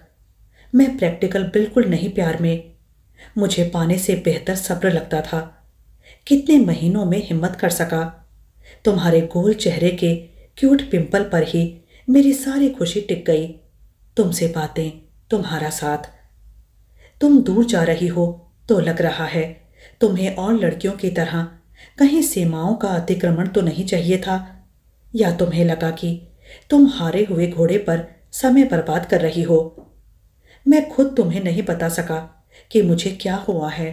मैं प्रैक्टिकल बिल्कुल नहीं प्यार में मुझे पाने से बेहतर सब्र लगता था कितने महीनों में हिम्मत कर सका तुम्हारे गोल चेहरे के क्यूट पिंपल पर ही मेरी सारी खुशी टिक गई तुमसे बातें तुम्हारा साथ तुम दूर जा रही हो तो लग रहा है तुम्हें और लड़कियों की तरह कहीं सीमाओं का अतिक्रमण तो नहीं चाहिए था या तुम्हें लगा कि तुम हारे हुए घोड़े पर समय बर्बाद कर रही हो मैं खुद तुम्हें नहीं बता सका कि मुझे क्या हुआ है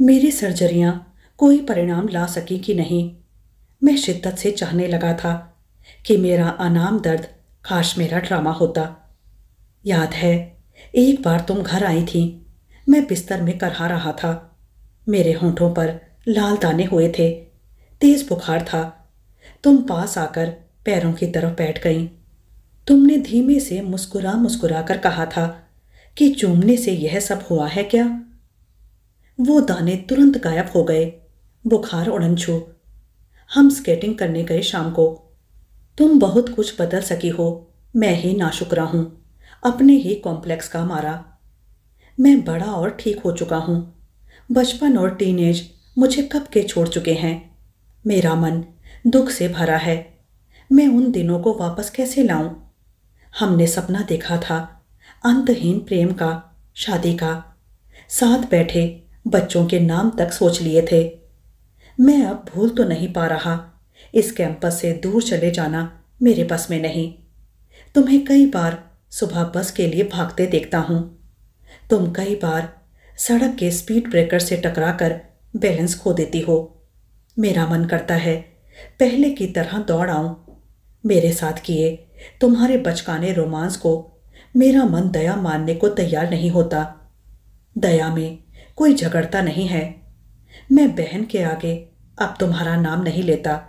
मेरी सर्जरियां कोई परिणाम ला सकी कि नहीं मैं शिद्दत से चाहने लगा था कि मेरा अनाम दर्द काश मेरा ड्रामा होता याद है एक बार तुम घर आई थी मैं बिस्तर में करहा रहा था मेरे होठों पर लाल दाने हुए थे तेज बुखार था तुम पास आकर पैरों की तरफ बैठ गई तुमने धीमे से मुस्कुरा मुस्कुरा कर कहा था कि चूमने से यह सब हुआ है क्या वो दाने तुरंत गायब हो गए बुखार उड़न छू हम स्केटिंग करने गए शाम को तुम बहुत कुछ बदल सकी हो मैं ही नाशुकरा हूं अपने ही कॉम्प्लेक्स का मारा मैं बड़ा और ठीक हो चुका हूं बचपन और टीनेज मुझे कब के छोड़ चुके हैं मेरा मन दुख से भरा है मैं उन दिनों को वापस कैसे लाऊं? हमने सपना देखा था अंतहीन प्रेम का शादी का साथ बैठे बच्चों के नाम तक सोच लिए थे मैं अब भूल तो नहीं पा रहा इस कैंपस से दूर चले जाना मेरे बस में नहीं तुम्हें कई बार सुबह बस के लिए भागते देखता हूँ तुम कई बार सड़क के स्पीड ब्रेकर से टकराकर बैलेंस खो देती हो मेरा मन करता है पहले की तरह दौड़ आऊं मेरे साथ किए तुम्हारे बचकाने रोमांस को मेरा मन दया मानने को तैयार नहीं होता दया में कोई झगड़ता नहीं है मैं बहन के आगे अब तुम्हारा नाम नहीं लेता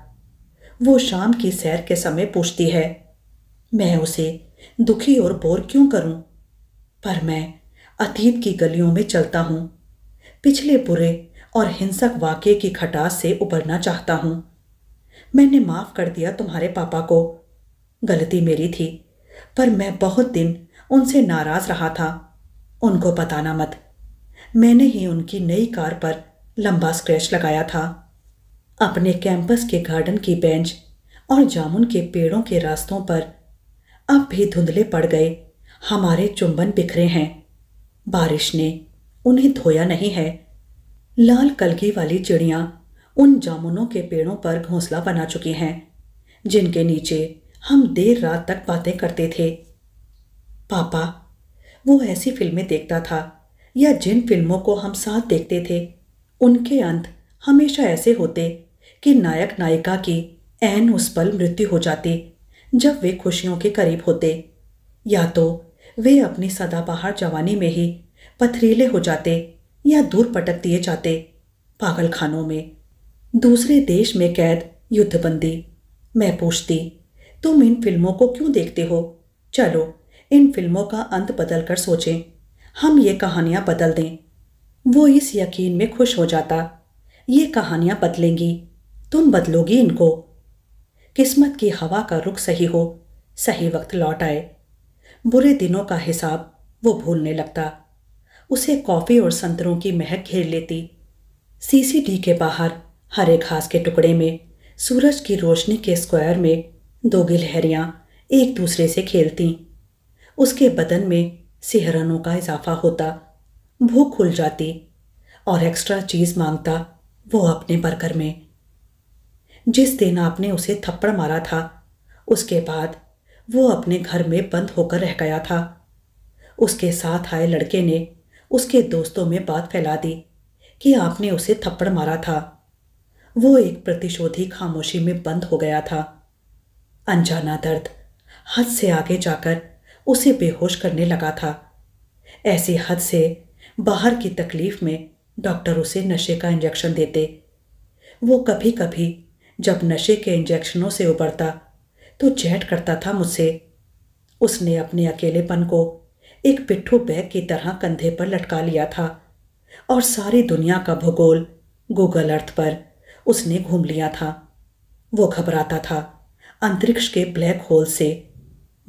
वो शाम की सैर के समय पूछती है मैं उसे दुखी और बोर क्यों करूं पर मैं अतीत की गलियों में चलता हूं पिछले बुरे और हिंसक वाक्य की खटास से उबरना चाहता हूं मैंने माफ़ कर दिया तुम्हारे पापा को गलती मेरी थी पर मैं बहुत दिन उनसे नाराज़ रहा था उनको बताना मत मैंने ही उनकी नई कार पर लंबा स्क्रैच लगाया था अपने कैंपस के गार्डन की बेंच और जामुन के पेड़ों के रास्तों पर अब भी धुंधले पड़ गए हमारे चुंबन बिखरे हैं बारिश ने उन्हें धोया नहीं है लाल कलगी वाली चिड़ियां उन जामुनों के पेड़ों पर घोंसला बना चुकी हैं जिनके नीचे हम देर रात तक बातें करते थे पापा वो ऐसी फिल्में देखता था या जिन फिल्मों को हम साथ देखते थे उनके अंत हमेशा ऐसे होते कि नायक नायिका की एन उस पल मृत्यु हो जाती जब वे खुशियों के करीब होते या तो वे अपनी सदाबहार जवानी में ही पथरीले हो जाते या दूर पटक दिए जाते पागल खानों में दूसरे देश में कैद युद्धबंदी मैं पूछती तुम इन फिल्मों को क्यों देखते हो चलो इन फिल्मों का अंत बदल कर सोचें हम ये कहानियाँ बदल दें वो इस यकीन में खुश हो जाता ये कहानियाँ बदलेंगी तुम बदलोगी इनको किस्मत की हवा का रुख सही हो सही वक्त लौट आए बुरे दिनों का हिसाब वो भूलने लगता उसे कॉफ़ी और संतरों की महक घेर लेती सीसीडी के बाहर हरे घास के टुकड़े में सूरज की रोशनी के स्क्वायर में दो गिलहरियां एक दूसरे से खेलती उसके बदन में सिहरनों का इजाफा होता भूख खुल जाती और एक्स्ट्रा चीज़ मांगता वो अपने बर्गर में जिस दिन आपने उसे थप्पड़ मारा था उसके बाद वो अपने घर में बंद होकर रह गया था उसके साथ आए लड़के ने उसके दोस्तों में बात फैला दी कि आपने उसे थप्पड़ मारा था वो एक प्रतिशोधी खामोशी में बंद हो गया था अनजाना दर्द हद से आगे जाकर उसे बेहोश करने लगा था ऐसी हद से बाहर की तकलीफ में डॉक्टर उसे नशे का इंजेक्शन देते वो कभी कभी जब नशे के इंजेक्शनों से उबरता तो चैट करता था मुझसे उसने अपने अकेलेपन को एक पिट्ठू बैग की तरह कंधे पर लटका लिया था और सारी दुनिया का भूगोल गूगल अर्थ पर उसने घूम लिया था वो घबराता था अंतरिक्ष के ब्लैक होल से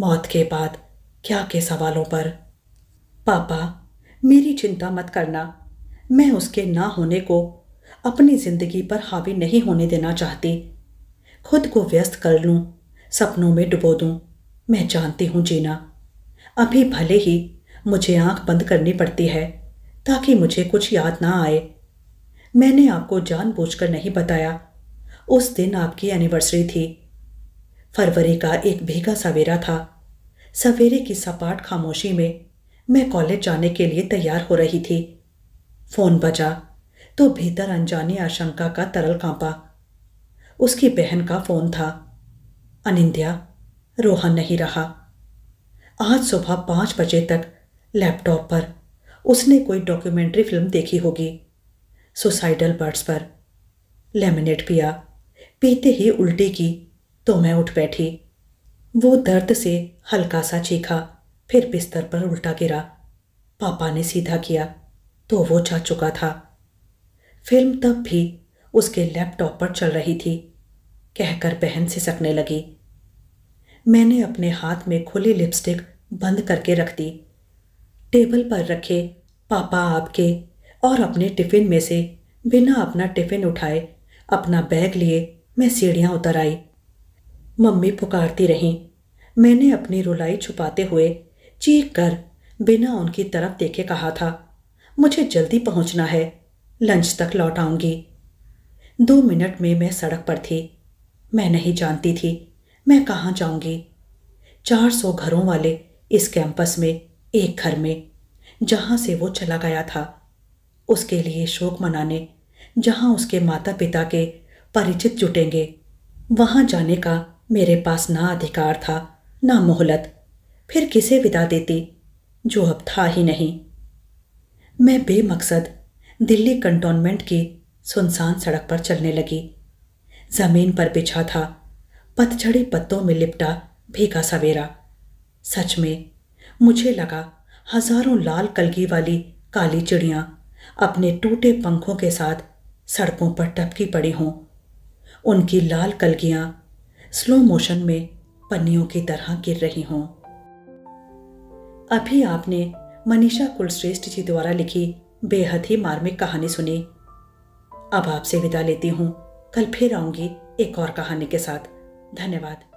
मौत के बाद क्या के सवालों पर पापा मेरी चिंता मत करना मैं उसके ना होने को अपनी ज़िंदगी पर हावी नहीं होने देना चाहती खुद को व्यस्त कर लूं सपनों में डुबो दूं मैं जानती हूँ जीना अभी भले ही मुझे आंख बंद करनी पड़ती है ताकि मुझे कुछ याद ना आए मैंने आपको जानबूझकर नहीं बताया उस दिन आपकी एनिवर्सरी थी फरवरी का एक भीगा सवेरा था सवेरे की सपाट खामोशी में मैं कॉलेज जाने के लिए तैयार हो रही थी फोन बजा तो भीतर अनजानी आशंका का तरल कांपा उसकी बहन का फोन था अनिंद्या रोहन नहीं रहा आज सुबह पाँच बजे तक लैपटॉप पर उसने कोई डॉक्यूमेंट्री फिल्म देखी होगी सुसाइडल बर्ड्स पर लेमिनेट पिया पीते ही उल्टी की तो मैं उठ बैठी वो दर्द से हल्का सा चीखा फिर बिस्तर पर उल्टा गिरा पापा ने सीधा किया तो वो जा चुका था फिल्म तब भी उसके लैपटॉप पर चल रही थी कहकर बहन से सकने लगी मैंने अपने हाथ में खुली लिपस्टिक बंद करके रख दी टेबल पर रखे पापा आपके और अपने टिफ़िन में से बिना अपना टिफ़िन उठाए अपना बैग लिए मैं सीढ़ियाँ उतर आई मम्मी पुकारती रहीं मैंने अपनी रुलाई छुपाते हुए चीख कर बिना उनकी तरफ देखे कहा था मुझे जल्दी पहुंचना है लंच तक लौट आऊंगी दो मिनट में मैं सड़क पर थी मैं नहीं जानती थी मैं कहाँ जाऊँगी चार सौ घरों वाले इस कैंपस में एक घर में जहाँ से वो चला गया था उसके लिए शोक मनाने जहाँ उसके माता पिता के परिचित जुटेंगे वहाँ जाने का मेरे पास ना अधिकार था ना मोहलत फिर किसे विदा देती जो अब था ही नहीं मैं बेमकसद दिल्ली कंटोनमेंट की सुनसान सड़क पर चलने लगी जमीन पर बिछा था पतझड़ी पत्तों में लिपटा भीगा सवेरा सच में मुझे लगा हजारों लाल कलगी वाली काली चिड़िया अपने टूटे पंखों के साथ सड़कों पर टपकी पड़ी हों उनकी लाल कलगियां स्लो मोशन में पन्नियों की तरह गिर रही हों अभी आपने मनीषा कुलश्रेष्ठ जी द्वारा लिखी बेहद ही मार्मिक कहानी सुनी अब आपसे विदा लेती हूँ कल फिर आऊंगी एक और कहानी के साथ धन्यवाद